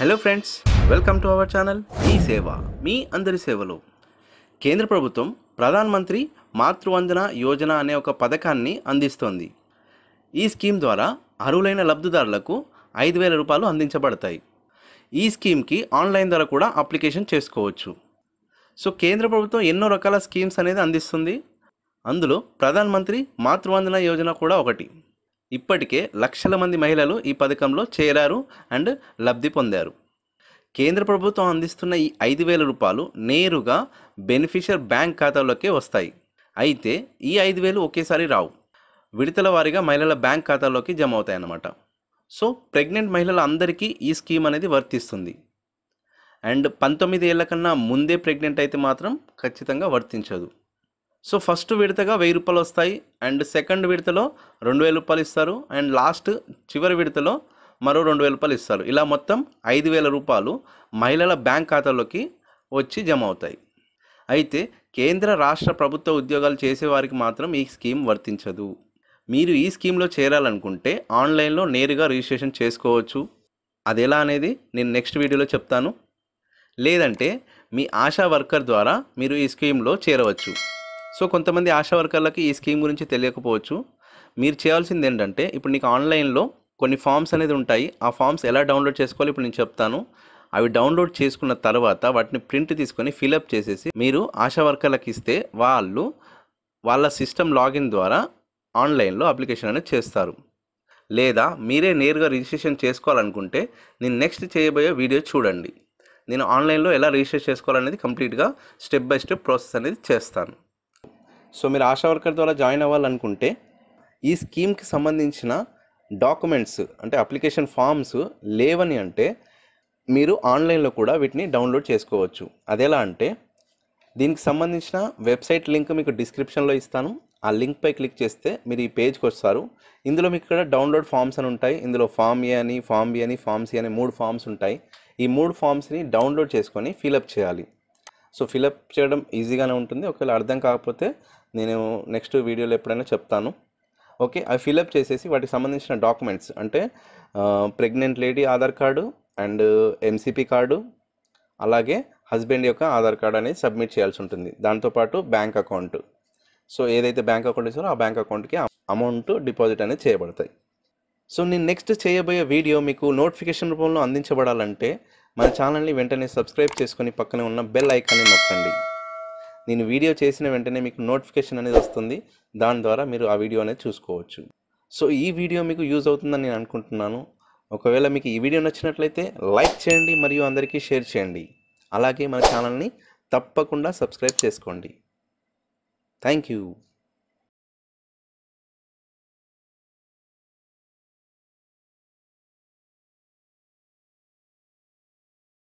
hello friends welcome to our channel మీ సేవ మీ అందరి సేవలో కేంద్ర ప్రభుత్వం ప్రధానమంత్రి మంత్రి మాతృవందన యోజన అనే ఒక పథకాన్ని అందిస్తోంది ఈ స్కీమ్ ద్వారా అర్హులైన లబ్ధిదారులకు ఐదు వేల రూపాయలు అందించబడతాయి ఈ స్కీమ్కి ఆన్లైన్ ద్వారా కూడా అప్లికేషన్ చేసుకోవచ్చు సో కేంద్ర ప్రభుత్వం ఎన్నో రకాల స్కీమ్స్ అనేది అందిస్తుంది అందులో ప్రధానమంత్రి మంత్రి మాతృవందన యోజన కూడా ఒకటి ఇప్పటికే లక్షల మంది మహిళలు ఈ పథకంలో చేరారు అండ్ లబ్ధి పొందారు కేంద్ర ప్రభుత్వం అందిస్తున్న ఈ ఐదు వేల రూపాయలు నేరుగా బెనిఫిషియర్ బ్యాంక్ ఖాతాలోకే వస్తాయి అయితే ఈ ఐదు వేలు ఒకేసారి రావు విడతల వారీగా మహిళల బ్యాంక్ ఖాతాలోకి జమ అవుతాయన్నమాట సో ప్రెగ్నెంట్ మహిళల అందరికీ ఈ స్కీమ్ అనేది వర్తిస్తుంది అండ్ పంతొమ్మిది ఏళ్ళ కన్నా ముందే ప్రెగ్నెంట్ అయితే మాత్రం ఖచ్చితంగా వర్తించదు సో ఫస్ట్ విడతగా వెయ్యి రూపాయలు వస్తాయి అండ్ సెకండ్ విడతలో రెండు వేల రూపాయలు ఇస్తారు అండ్ లాస్ట్ చివరి విడతలో మరో రెండు వేల రూపాయలు ఇస్తారు ఇలా మొత్తం ఐదు వేల రూపాయలు మహిళల బ్యాంక్ ఖాతాలోకి వచ్చి జమ అవుతాయి అయితే కేంద్ర రాష్ట్ర ప్రభుత్వ ఉద్యోగాలు చేసేవారికి మాత్రం ఈ స్కీమ్ వర్తించదు మీరు ఈ స్కీమ్లో చేరాలనుకుంటే ఆన్లైన్లో నేరుగా రిజిస్ట్రేషన్ చేసుకోవచ్చు అది ఎలా అనేది నేను నెక్స్ట్ వీడియోలో చెప్తాను లేదంటే మీ ఆశా వర్కర్ ద్వారా మీరు ఈ స్కీమ్లో చేరవచ్చు సో కొంతమంది ఆశా వర్కర్లకి ఈ స్కీమ్ గురించి తెలియకపోవచ్చు మీరు చేయాల్సింది ఏంటంటే ఇప్పుడు నీకు ఆన్లైన్లో కొన్ని ఫామ్స్ అనేది ఉంటాయి ఆ ఫామ్స్ ఎలా డౌన్లోడ్ చేసుకోవాలి ఇప్పుడు నేను చెప్తాను అవి డౌన్లోడ్ చేసుకున్న తర్వాత వాటిని ప్రింట్ తీసుకొని ఫిలప్ చేసేసి మీరు ఆశా వర్కర్లకు ఇస్తే వాళ్ళు వాళ్ళ సిస్టమ్ లాగిన్ ద్వారా ఆన్లైన్లో అప్లికేషన్ అనేది చేస్తారు లేదా మీరే నేరుగా రిజిస్ట్రేషన్ చేసుకోవాలనుకుంటే నేను నెక్స్ట్ చేయబోయే వీడియో చూడండి నేను ఆన్లైన్లో ఎలా రిజిస్టర్ చేసుకోవాలనేది కంప్లీట్గా స్టెప్ బై స్టెప్ ప్రాసెస్ అనేది చేస్తాను సో మీరు ఆశా వర్కర్ ద్వారా జాయిన్ అవ్వాలనుకుంటే ఈ స్కీమ్కి సంబంధించిన డాక్యుమెంట్స్ అంటే అప్లికేషన్ ఫామ్స్ లేవని అంటే మీరు ఆన్లైన్లో కూడా వీటిని డౌన్లోడ్ చేసుకోవచ్చు అదెలా అంటే దీనికి సంబంధించిన వెబ్సైట్ లింక్ మీకు డిస్క్రిప్షన్లో ఇస్తాను ఆ లింక్పై క్లిక్ చేస్తే మీరు ఈ పేజ్కి వస్తారు ఇందులో మీకు ఇక్కడ డౌన్లోడ్ ఫామ్స్ అని ఉంటాయి ఇందులో ఫామ్ ఏ అని ఫామ్ బి అని ఫామ్ సి అని మూడు ఫామ్స్ ఉంటాయి ఈ మూడు ఫామ్స్ని డౌన్లోడ్ చేసుకొని ఫిలప్ చేయాలి సో ఫిలప్ చేయడం ఈజీగానే ఉంటుంది ఒకవేళ అర్థం కాకపోతే నేను నెక్స్ట్ వీడియోలో ఎప్పుడైనా చెప్తాను ఓకే అవి ఫిలప్ చేసేసి వాటికి సంబంధించిన డాక్యుమెంట్స్ అంటే pregnant lady Aadhaar card and MCP card అలాగే హస్బెండ్ యొక్క ఆధార్ కార్డ్ అనేది సబ్మిట్ చేయాల్సి ఉంటుంది దాంతోపాటు బ్యాంక్ అకౌంట్ సో ఏదైతే బ్యాంక్ అకౌంట్ ఇస్తారో ఆ బ్యాంక్ అకౌంట్కి అమౌంట్ డిపాజిట్ అనేది చేయబడతాయి సో నేను నెక్స్ట్ చేయబోయే వీడియో మీకు నోటిఫికేషన్ రూపంలో అందించబడాలంటే మన ఛానల్ని వెంటనే సబ్స్క్రైబ్ చేసుకొని పక్కనే ఉన్న బెల్ ఐకాన్ని నొక్కండి నేను వీడియో చేసిన వెంటనే మీకు నోటిఫికేషన్ అనేది వస్తుంది దాని ద్వారా మీరు ఆ వీడియో అనేది చూసుకోవచ్చు సో ఈ వీడియో మీకు యూజ్ అవుతుందని నేను అనుకుంటున్నాను ఒకవేళ మీకు ఈ వీడియో నచ్చినట్లయితే లైక్ చేయండి మరియు అందరికీ షేర్ చేయండి అలాగే మన ఛానల్ని తప్పకుండా సబ్స్క్రైబ్ చేసుకోండి థ్యాంక్ యూ